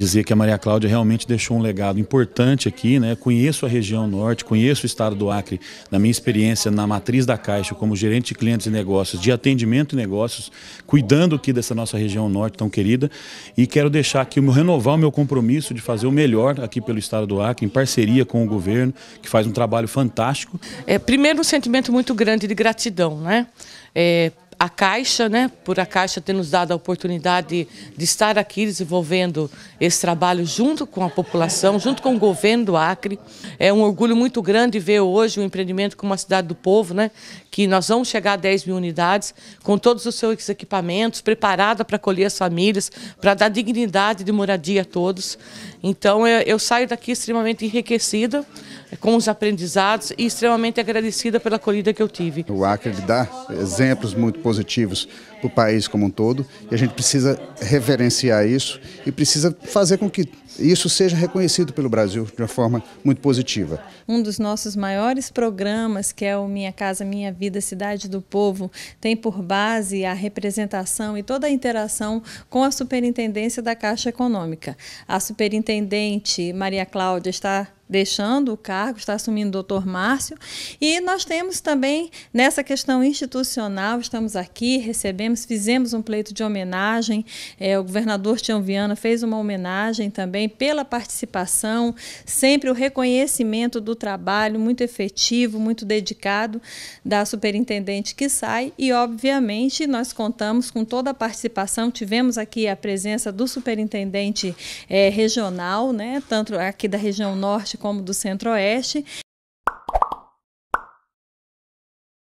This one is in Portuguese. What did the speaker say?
dizer que a Maria Cláudia realmente deixou um legado importante aqui, né? Conheço a região norte, conheço o estado do Acre, na minha experiência na matriz da Caixa como gerente de clientes e negócios, de atendimento e negócios, cuidando aqui dessa nossa região norte tão querida, e quero deixar aqui renovar o meu compromisso de fazer o melhor aqui pelo estado do Acre, em parceria com o governo, que faz um trabalho fantástico. É primeiro um sentimento muito grande de gratidão, né? É, a Caixa, né, por a Caixa ter nos dado a oportunidade de, de estar aqui desenvolvendo esse trabalho junto com a população, junto com o governo do Acre. É um orgulho muito grande ver hoje o um empreendimento como a Cidade do Povo, né, que nós vamos chegar a 10 mil unidades, com todos os seus equipamentos, preparada para acolher as famílias, para dar dignidade de moradia a todos. Então eu, é, eu saio daqui extremamente enriquecida. É, com os aprendizados e extremamente agradecida pela acolhida que eu tive. O Acre dá exemplos muito positivos para o país como um todo e a gente precisa reverenciar isso e precisa fazer com que isso seja reconhecido pelo Brasil de uma forma muito positiva. Um dos nossos maiores programas, que é o Minha Casa Minha Vida Cidade do Povo, tem por base a representação e toda a interação com a Superintendência da Caixa Econômica. A Superintendente Maria Cláudia está deixando o cargo, está assumindo o doutor Márcio. E nós temos também, nessa questão institucional, estamos aqui, recebemos, fizemos um pleito de homenagem. É, o governador Tião Viana fez uma homenagem também pela participação, sempre o reconhecimento do trabalho muito efetivo, muito dedicado da superintendente que sai. E, obviamente, nós contamos com toda a participação, tivemos aqui a presença do superintendente é, regional, né, tanto aqui da região norte como do Centro-Oeste,